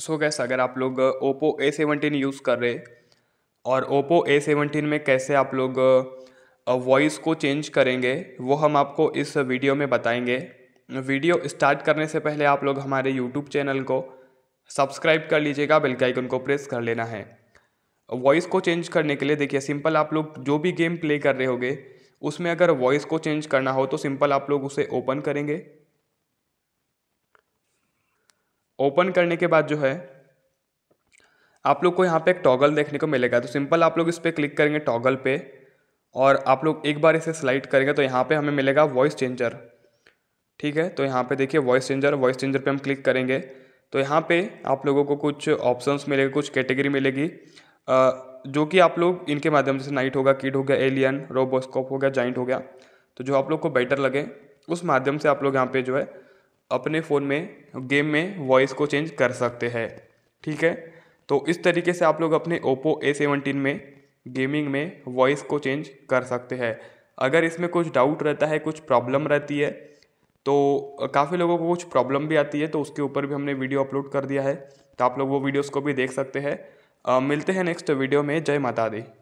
सो gas अगर आप लोग ओप्पो ए सेवनटीन यूज़ कर रहे और ओप्पो ए सेवनटीन में कैसे आप लोग वॉइस को चेंज करेंगे वो हम आपको इस वीडियो में बताएंगे वीडियो स्टार्ट करने से पहले आप लोग हमारे यूट्यूब चैनल को सब्सक्राइब कर लीजिएगा बेल के आइकन को प्रेस कर लेना है वॉइस को चेंज करने के लिए देखिए सिंपल आप लोग जो भी गेम प्ले कर रहे होगे उसमें अगर वॉइस को चेंज करना हो तो सिंपल आप लोग उसे ओपन करेंगे ओपन करने के बाद जो है आप लोग को यहाँ पे एक टॉगल देखने को मिलेगा तो सिंपल आप लोग इस पर क्लिक करेंगे टॉगल पे और आप लोग एक बार इसे स्लाइड करेंगे तो यहाँ पे हमें मिलेगा वॉइस चेंजर ठीक है तो यहाँ पे देखिए वॉइस चेंजर वॉइस चेंजर पे हम क्लिक करेंगे तो यहाँ पे आप लोगों को कुछ ऑप्शंस मिलेगा कुछ कैटेगरी मिलेगी जो कि आप लोग इनके माध्यम से नाइट होगा किड हो गया एलियन रोबोस्कोप हो गया जॉइंट हो गया तो जो आप लोग को बेटर लगे उस माध्यम से आप लोग यहाँ पर जो है अपने फ़ोन में गेम में वॉइस को चेंज कर सकते हैं ठीक है तो इस तरीके से आप लोग अपने ओप्पो ए सेवनटीन में गेमिंग में वॉइस को चेंज कर सकते हैं अगर इसमें कुछ डाउट रहता है कुछ प्रॉब्लम रहती है तो काफ़ी लोगों को कुछ प्रॉब्लम भी आती है तो उसके ऊपर भी हमने वीडियो अपलोड कर दिया है तो आप लोग वो वीडियोस को भी देख सकते हैं मिलते हैं नेक्स्ट वीडियो में जय माता दी